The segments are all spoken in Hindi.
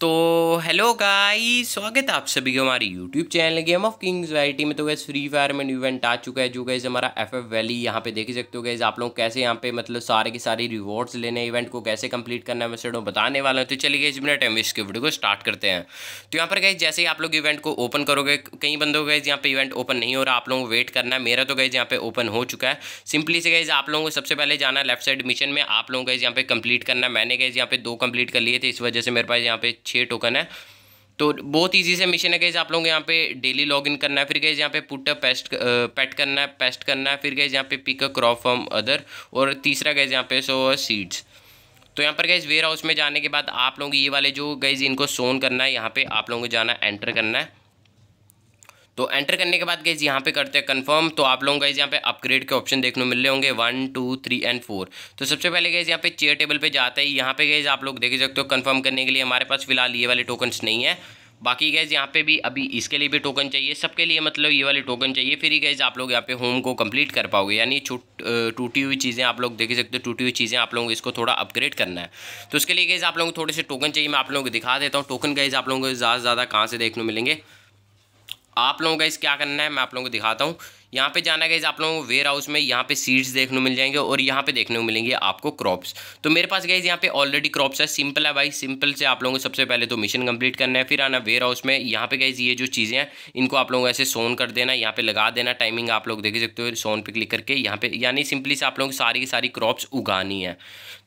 तो हेलो गाइस स्वागत है आप सभी को हमारे YouTube channel game of kings variety में तो गैस फ्री फायर में इवेंट आ चुका है जो गैस हमारा एफ एफ वैली यहाँ पे देख सकते हो गैस आप लोग कैसे यहाँ पे मतलब सारे के सारे रिवॉर्ड्स लेने इवेंट को कैसे कंप्लीट करना है मैं बताने वाला हूँ तो चलिए गए बिना टाइम इसके वीडियो को स्टार्ट करते हैं तो यहाँ पर गए जैसे ही आप लोग इवेंट को ओपन करोगे कई बंदों गए यहाँ पे इवेंट ओपन नहीं हो रहा आप लोगों को वेट करना है मेरा तो गए यहाँ पे ओपन हो चुका है सिंपली से गए आप लोगों को सबसे पहले जाना लेफ्ट साइड मिशन में आप लोगों को यहाँ पे कंप्लीट करना मैंने गए यहाँ पे दो कंप्लीट कर लिए थे इस वजह से मेरे पास यहाँ पे छः टोकन है तो बहुत ईजी से मिशन है गए आप लोगों को यहाँ पे डेली लॉगिन करना है फिर गए यहाँ पे पुट पेस्ट पेट करना है पेस्ट करना है फिर गए यहाँ पे pick a crop from other और तीसरा गए यहाँ पे सो सीड्स तो यहाँ पर गए वेयर हाउस में जाने के बाद आप लोग ये वाले जो गैज इनको सोन करना है यहाँ पे आप लोगों को जाना एंटर करना है तो एंटर करने के बाद गई यहाँ पे करते हैं कन्फर्म तो आप लोगों का यहाँ पे अपग्रेड के ऑप्शन देखने मिल रहे होंगे one two three and four तो सबसे पहले गए यहाँ पे चेयर टेबल पे जाते ही यहाँ पे गए आप लोग देख सकते हो कन्फर्म करने के लिए हमारे पास फिलहाल ये वाले टोकन्स नहीं है बाकी गैज़ यहाँ पे भी अभी इसके लिए भी टोकन चाहिए सबके लिए मतलब ये वाले टोकन चाहिए फिर ही गैज़ आप लोग यहाँ पे होम को कंप्लीट कर पाओगे यानी छूट टूटी हुई चीज़ें आप लोग देख सकते हो टूटी हुई चीज़ें आप लोगों को इसको थोड़ा अपग्रेड करना है तो उसके लिए गैज़ आप लोगों को थोड़े से टोकन चाहिए मैं आप लोगों को दिखा देता हूँ टोकन गैज़ आप लोगों को ज़्यादा से ज़्यादा कहाँ से देखने मिलेंगे आप लोगों का इस क्या करना है मैं आप लोगों को दिखाता हूँ यहाँ पे जाना गया आप लोगों को वेयर हाउस में यहाँ पे सीड्स देखने मिल जाएंगे और यहाँ पे देखने को मिलेंगे आपको क्रॉप्स तो मेरे पास गए यहाँ पे ऑलरेडी क्रॉप्स है सिंपल है भाई सिंपल से आप लोगों को सबसे पहले तो मिशन कंप्लीट करना है फिर आना वेयर हाउस में यहाँ पे गए ये जो चीज़ें हैं इनको आप लोगों को ऐसे सोन कर देना यहाँ पे लगा देना टाइमिंग आप लोग देख सकते हो सोन पे क्लिक करके यहाँ पे यानी सिंपली से आप लोगों को सारी की सारी क्रॉप्स उगानी है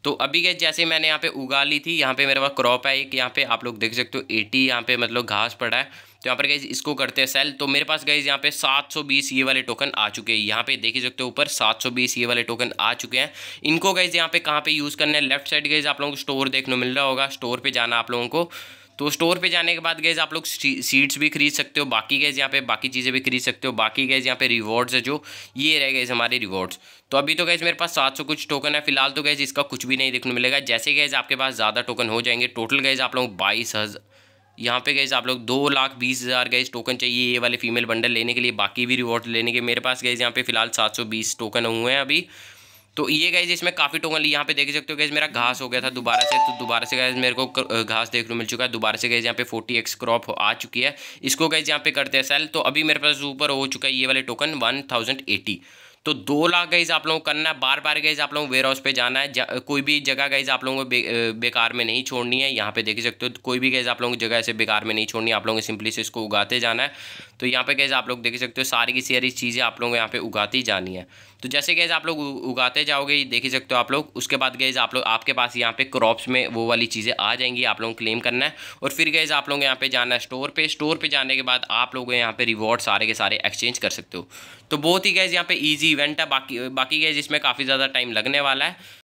तो अभी गए जैसे मैंने यहाँ पे उगा ली थी यहाँ पे मेरे पास क्रॉप है एक यहाँ पे आप लोग देख सकते हो एटी यहाँ पे मतलब घास पड़ा है तो यहाँ पर गई इसको करते हैं सेल तो मेरे पास गई यहाँ पे 720 ये वाले टोकन आ चुके हैं यहाँ पे देख ही सकते हो ऊपर 720 ये वाले टोकन आ चुके हैं इनको गई यहाँ पे कहाँ पे यूज़ करना है लेफ्ट साइड गई आप लोगों को स्टोर देखने मिल रहा होगा स्टोर पे जाना आप लोगों को तो स्टोर पे जाने के बाद गए आप लोग सीट्स भी खरीद सकते हो बाकी गए यहाँ पे बाकी चीज़ें भी खरीद सकते हो बाकी गए यहाँ पे रिवॉर्ड्स है जो ये रह गए हमारे रिवॉर्ड्स तो अभी तो गए मेरे पास सात सौ कुछ टोकन है फिलहाल तो गए इसका कुछ भी नहीं देखने मिलेगा जैसे गए आपके पास ज़्यादा टोकन हो जाएंगे टोटल गए आप लोग बाईस यहाँ पे गईज़ आप लोग दो लाख बीस हज़ार गए टोकन चाहिए ये वाले फीमेल बंडल लेने के लिए बाकी भी रिवॉर्ड लेने के मेरे पास गए यहाँ पे फिलहाल सात सौ बीस टोकन हुए हैं अभी तो ये गए इसमें काफ़ी टोकन यहाँ पे देख सकते हो गैस मेरा घास हो गया था दोबारा से तो दोबारा से गैस मेरे को घास देखने मिल चुका है दोबारा से गैस यहाँ पे फोर्टी एक्स क्रॉप आ चुकी है इसको गैस यहाँ पे करते हैं सेल तो अभी मेरे पास ऊपर हो चुका है ये वाले टोकन एटी तो दो लाख गाइज आप लोगों को करना है बार बार गाइज आप लोगों को वेयर हाउस पे जाना है जा, कोई भी जगह गाइज आप लोगों को बे, बेकार में नहीं छोड़नी है यहाँ पे देख सकते हो तो कोई भी गाइज आप लोगों को जगह ऐसे बेकार में नहीं छोड़नी आप लोगों को सिंपली से इसको उगाते जाना है तो यहाँ पे गैज आप लोग देख सकते हो सारी की सारी चीज़ें आप लोगों को यहाँ पे उगाती जानी है तो जैसे गैज आप लोग उगाते जाओगे देख ही सकते हो आप लोग उसके बाद गैज आप लोग आपके पास यहाँ पे क्रॉप्स में वो वाली चीज़ें आ जाएंगी आप लोगों को क्लेम करना है और फिर गैज आप लोग यहाँ पे जाना है स्टोर पे स्टोर पे जाने के बाद आप लोग यहाँ पे रिवॉर्ड सारे के सारे एक्सचेंज कर सकते हो तो बहुत ही गैज यहाँ पे ईजी इवेंट है बाकी बाकी के जिसमें काफ़ी ज़्यादा टाइम लगने वाला है